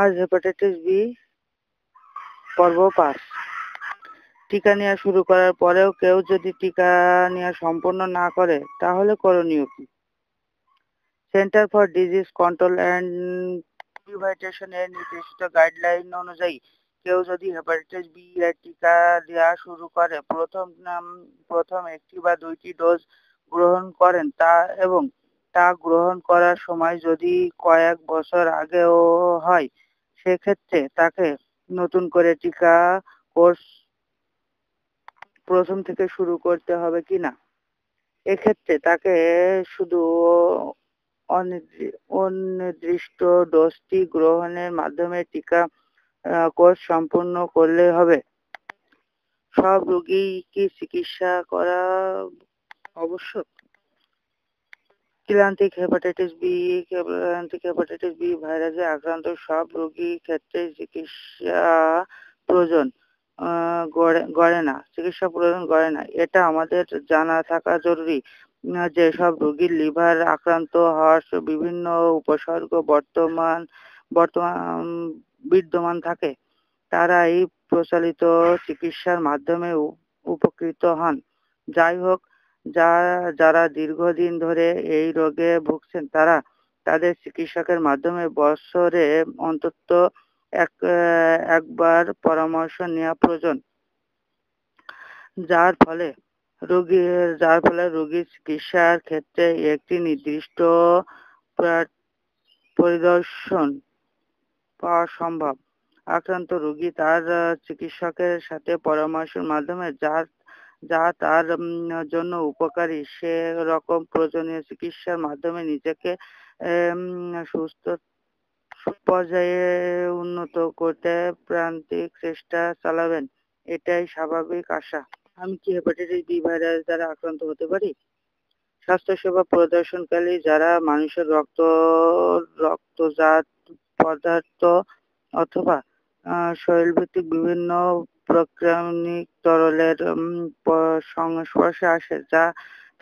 আর hepatitis B পর্ব পাস টিকা নেওয়া শুরু করার পরেও কেউ যদি টিকা নেওয়া সম্পন্ন না করে তাহলে করণীয় কি centre for disease control and এর নির্দেশিত গাইডলাইন অনুযায়ী কেউ যদি হেপাটাইটিস বি এর টিকা দেওয়া শুরু করে প্রথম প্রথম একটি বা দুইটি ডোজ গ্রহণ করেন তা এবং তা গ্রহণ করার সময় যদি কয়েক বছর আগেও হয় সেক্ষেত্রে তাকে নতুন করে টিকা কোর্স প্রথম থেকে শুরু করতে হবে কিনা এক্ষেত্রে তাকে শুধু অনির্দিষ্ট ডোজটি গ্রহণের মাধ্যমে টিকা কোর্স সম্পূর্ণ করলে হবে সব রোগী কি চিকিৎসা করা আবশ্যক ক্লান্তিক হেপাটাইটিস বি ক্লান্তিক হেপাটাইটিস বি ভাইরাসে আক্রান্ত সব রোগী ক্ষেত্রে চিকিৎসা প্রয়োজন গড়ে না চিকিৎসা প্রয়োজন গড়ে না এটা আমাদের জানা থাকা জরুরি যে সব রোগীর লিভার আক্রান্ত হওয়ার বিভিন্ন উপসর্গ বর্তমান বর্তমান বিদ্যমান থাকে তারা এই প্রচলিত চিকিৎসার মাধ্যমে উপকৃত হন যাই হোক যা যারা দীর্ঘদিন ধরে এই রোগে ভুগছেন তারা তাদের চিকিৎসকের মাধ্যমে বছরে অন্তত এক একবার পরামর্শ নেওয়া প্রয়োজন যার ফলে রোগীর যার ফলে রোগীর চিকিৎসার ক্ষেত্রে একটি নির্দিষ্ট পরিদর্শন পাওয়া সম্ভব আক্রান্ত রোগী তার চিকিৎসকের সাথে পরামর্শের মাধ্যমে যার যা তার জন্য উপকারী সে রকম প্রয়োজনীয় চিকিৎসার মাধ্যমে নিজেকে সুস্থ পর্যায়ে উন্নত করতে প্রান্তিক চেষ্টা চালাবেন এটাই স্বাভাবিক আশা আমি কি হেপাটাইটিস বি ভাইরাস দ্বারা আক্রান্ত হতে পারি স্বাস্থ্যসেবা প্রদর্শনকারী যারা মানুষের রক্ত রক্তজাত পদার্থ অথবা শরীরভিত্তিক বিভিন্ন প্রক্রামনিক তরলের সংস্পর্শে আসে যা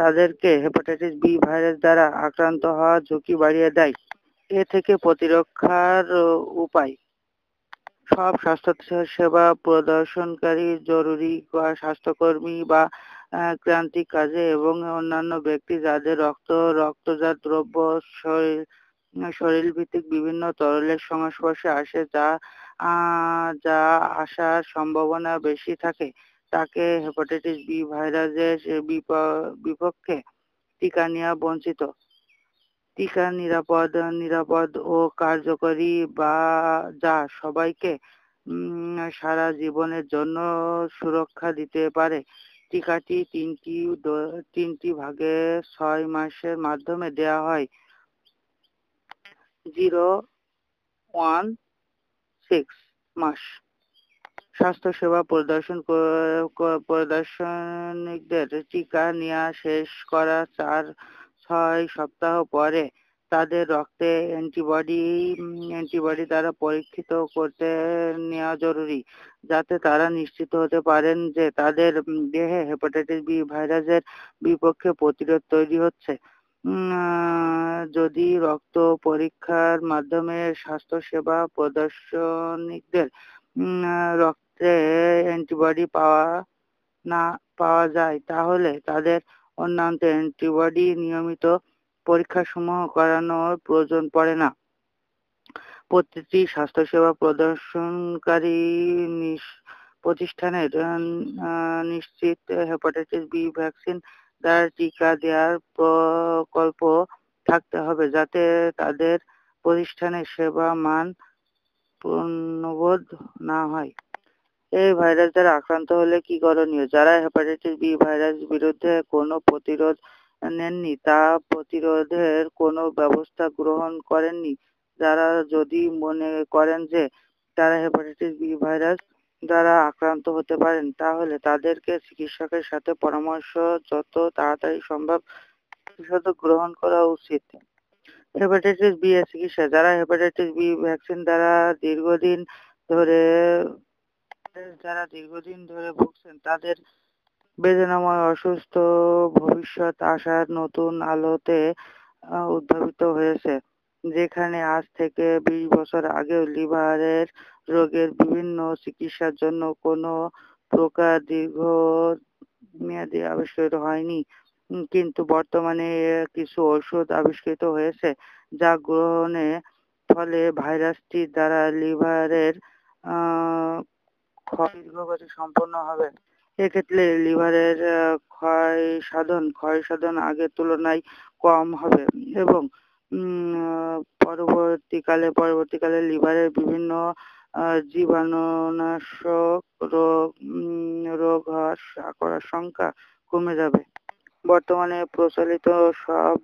তাদেরকে হেপাটাইটিস বি ভাইরাস দ্বারা আক্রান্ত হওয়ার ঝুঁকি বাড়িয়ে দেয় এ থেকে প্রতিরক্ষার উপায় সব স্বাস্থ্য সেবা প্রদর্শনকারী জরুরি স্বাস্থ্যকর্মী বা ক্রান্তিক কাজে এবং অন্যান্য ব্যক্তি যাদের রক্ত রক্তজাত দ্রব্য শরীর ভিত্তিক বিভিন্ন তরলের সংস্পর্শে আসে যা যা আসার সম্ভাবনা বেশি থাকে তাকে হেপাটাইটিস বি ভাইরাসের বিপক্ষে টিকা নেওয়া বঞ্চিত টিকা নিরাপদ নিরাপদ ও কার্যকরী বা যা সবাইকে সারা জীবনের জন্য সুরক্ষা দিতে পারে টিকাটি তিনটি তিনটি ভাগে ছয় মাসের মাধ্যমে দেয়া হয় জিরো ওয়ান সিক্স মাস স্বাস্থ্যসেবা পরিদর্শন পরিদর্শনিকদের টিকা নেওয়া শেষ করা চার ছয় সপ্তাহ পরে তাদের রক্তে অ্যান্টিবডি অ্যান্টিবডি দ্বারা পরীক্ষিত করতে নেওয়া জরুরি যাতে তারা নিশ্চিত হতে পারেন যে তাদের দেহে হেপাটাইটিস বি ভাইরাসের বিপক্ষে প্রতিরোধ তৈরি হচ্ছে যদি রক্ত পরীক্ষার মাধ্যমে স্বাস্থ্য সেবা প্রদর্শনীদের রক্তে অ্যান্টিবডি পাওয়া না পাওয়া যায় তাহলে তাদের অন্যান্য অ্যান্টিবডি নিয়মিত পরীক্ষা সমূহ করানোর প্রয়োজন পড়ে না প্রতিটি স্বাস্থ্যসেবা প্রদর্শনকারী প্রতিষ্ঠানের নিশ্চিত হেপাটাইটিস বি ভ্যাকসিন তার টিকা দেওয়ার প্রকল্প থাকতে হবে যাতে তাদের প্রতিষ্ঠানের সেবা মান পূর্ণবোধ না হয় এই ভাইরাস দ্বারা আক্রান্ত হলে কি করণীয় যারা হেপাটাইটিস বি ভাইরাস বিরুদ্ধে কোনো প্রতিরোধ নেননি তা প্রতিরোধের কোনো ব্যবস্থা গ্রহণ করেননি যারা যদি মনে করেন যে তারা হেপাটাইটিস বি ভাইরাস দ্বারা আক্রান্ত হতে পারেন তাহলে তাদেরকে চিকিৎসকের সাথে পরামর্শ যত তাড়াতাড়ি সম্ভব গ্রহণ করা উচিত হেপাটাইটিস বি এর চিকিৎসা যারা হেপাটাইটিস বি ভ্যাকসিন দ্বারা দীর্ঘদিন ধরে যারা দীর্ঘদিন ধরে ভুগছেন তাদের বেদনাময় অসুস্থ ভবিষ্যৎ আশার নতুন আলোতে উদ্ভাবিত হয়েছে যেখানে আজ থেকে বিশ বছর আগেও লিভারের রোগের বিভিন্ন চিকিৎসার জন্য কোনো প্রকার দীর্ঘ মেয়াদি আবিষ্কৃত হয়নি কিন্তু বর্তমানে কিছু ওষুধ আবিষ্কৃত হয়েছে যা গ্রহণে ফলে ভাইরাসটি দ্বারা লিভারের ক্ষয় সম্পন্ন হবে এক্ষেত্রে লিভারের ক্ষয় সাধন ক্ষয় সাধন আগের তুলনায় কম হবে এবং পরবর্তীকালে পরবর্তীকালে লিভারের বিভিন্ন জীবাণুনাশক রোগ রোগ হওয়ার করার সংখ্যা কমে যাবে বর্তমানে প্রচলিত সব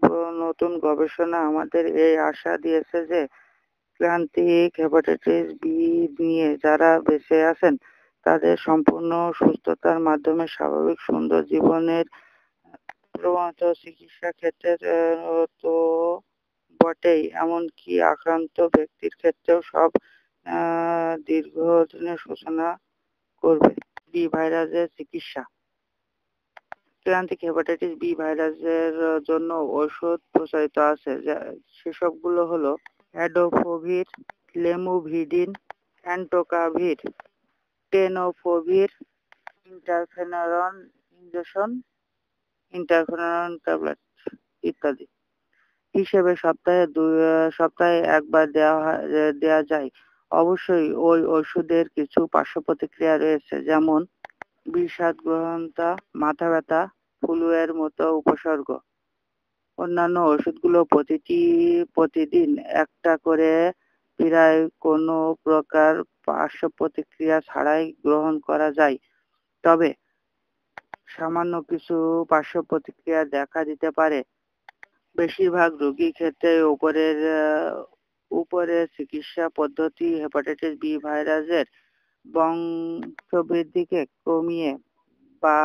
নতুন গবেষণা আমাদের এই আশা দিয়েছে যে ক্লান্তিক হেপাটাইটিস বি নিয়ে যারা বেঁচে আছেন তাদের সম্পূর্ণ সুস্থতার মাধ্যমে স্বাভাবিক সুন্দর জীবনের প্রবণত চিকিৎসা ক্ষেত্রে তো বটেই এমনকি আক্রান্ত ব্যক্তির ক্ষেত্রেও সব দীর্ঘদিনের সূচনা করবে বি ভাইরাসের চিকিৎসা প্রান্তিক হেপাটাইটিস বি ভাইরাসের জন্য ঔষধ প্রচারিত আছে সেসবগুলো হলো অ্যাডোফোভির লেমুভিডিন অ্যান্টোকাভির টেনোফোভির ইন্টারফেনারন ইঞ্জেকশন ইন্টারফেনারন ট্যাবলেট ইত্যাদি হিসেবে সপ্তাহে সপ্তাহে একবার দেওয়া দেওয়া যায় অবশ্যই ওই ওষুধের কিছু পার্শ্ব প্রতিক্রিয়া রয়েছে যেমন বিষাদ গ্রহণতা মাথা ব্যথা ফুলুয়ের মতো উপসর্গ অন্যান্য ওষুধগুলো প্রতিটি প্রতিদিন একটা করে প্রায় কোনো প্রকার পার্শ্ব প্রতিক্রিয়া ছাড়াই গ্রহণ করা যায় তবে সামান্য কিছু পার্শ্ব প্রতিক্রিয়া দেখা দিতে পারে বেশিরভাগ রোগীর ক্ষেত্রে উপরের উপরের চিকিৎসা পদ্ধতি হেপাটাইটিস বি ভাইরাসের বংশবৃদ্ধিকে কমিয়ে বা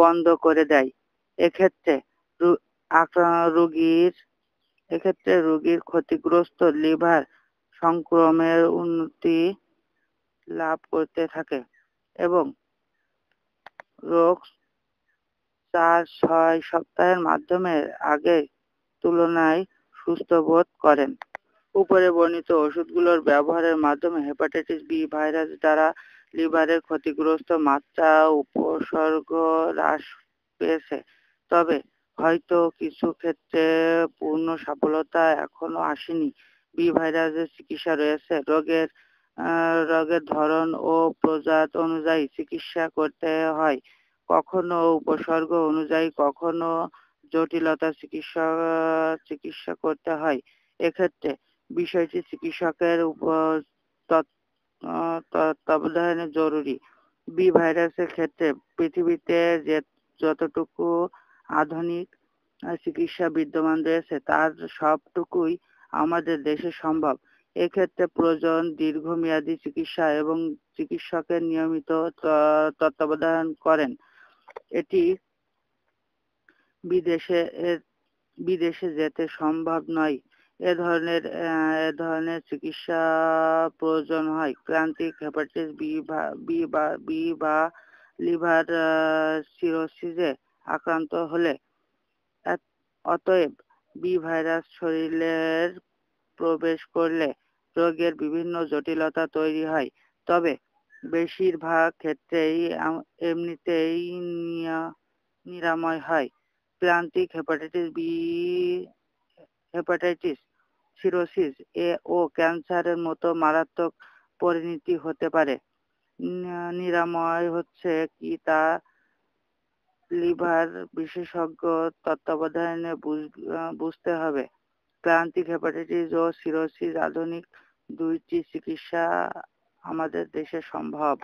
বন্ধ করে দেয় এক্ষেত্রে রোগীর এক্ষেত্রে রোগীর ক্ষতিগ্রস্ত লিভার সংক্রমের উন্নতি লাভ করতে থাকে এবং রোগ চার ছয় সপ্তাহের মাধ্যমে আগে তুলনায় সুস্থ বোধ করেন উপরে বর্ণিত ওষুধগুলোর ব্যবহারের মাধ্যমে হেপাটাইটিস বি ভাইরাস দ্বারা লিভারের ক্ষতিগ্রস্ত মাত্রা উপসর্গ হ্রাস পেয়েছে তবে হয়তো কিছু ক্ষেত্রে পূর্ণ সফলতা এখনো আসেনি বি ভাইরাসের চিকিৎসা রয়েছে রোগের রোগের ধরন ও প্রজাত অনুযায়ী চিকিৎসা করতে হয় কখনো উপসর্গ অনুযায়ী কখনো জটিলতা চিকিৎসা চিকিৎসা করতে হয় এক্ষেত্রে বিষয়টি চিকিৎসকের তত্ত্বাবধানে জরুরি বি ভাইরাসের ক্ষেত্রে পৃথিবীতে যে যতটুকু আধুনিক চিকিৎসা বিদ্যমান রয়েছে তার সবটুকুই আমাদের দেশে সম্ভব এক্ষেত্রে প্রয়োজন দীর্ঘমেয়াদি চিকিৎসা এবং চিকিৎসকের নিয়মিত তত্ত্বাবধান করেন এটি বিদেশে বিদেশে যেতে সম্ভব নয় এ ধরনের এ ধরনের চিকিৎসা প্রয়োজন হয় ক্রান্তিক হেপাটাইটিস বি বা বি বা বি বা লিভার সিরোসিসে আক্রান্ত হলে অতএব বি ভাইরাস শরীরের প্রবেশ করলে রোগের বিভিন্ন জটিলতা তৈরি হয় তবে বেশিরভাগ ক্ষেত্রেই এমনিতেই নিরাময় হয় প্লান্টিক হেপাটাইটিস বি হেপাটাইটিস সিরোসিস এ ও ক্যান্সারের মতো মারাত্মক পরিণতি হতে পারে নিরাময় হচ্ছে কি তা লিভার বিশেষজ্ঞ তত্ত্বাবধানে বুঝতে হবে প্রান্তিক হেপাটাইটিস ও সিরোসিস আধুনিক দুইটি চিকিৎসা আমাদের দেশে সম্ভব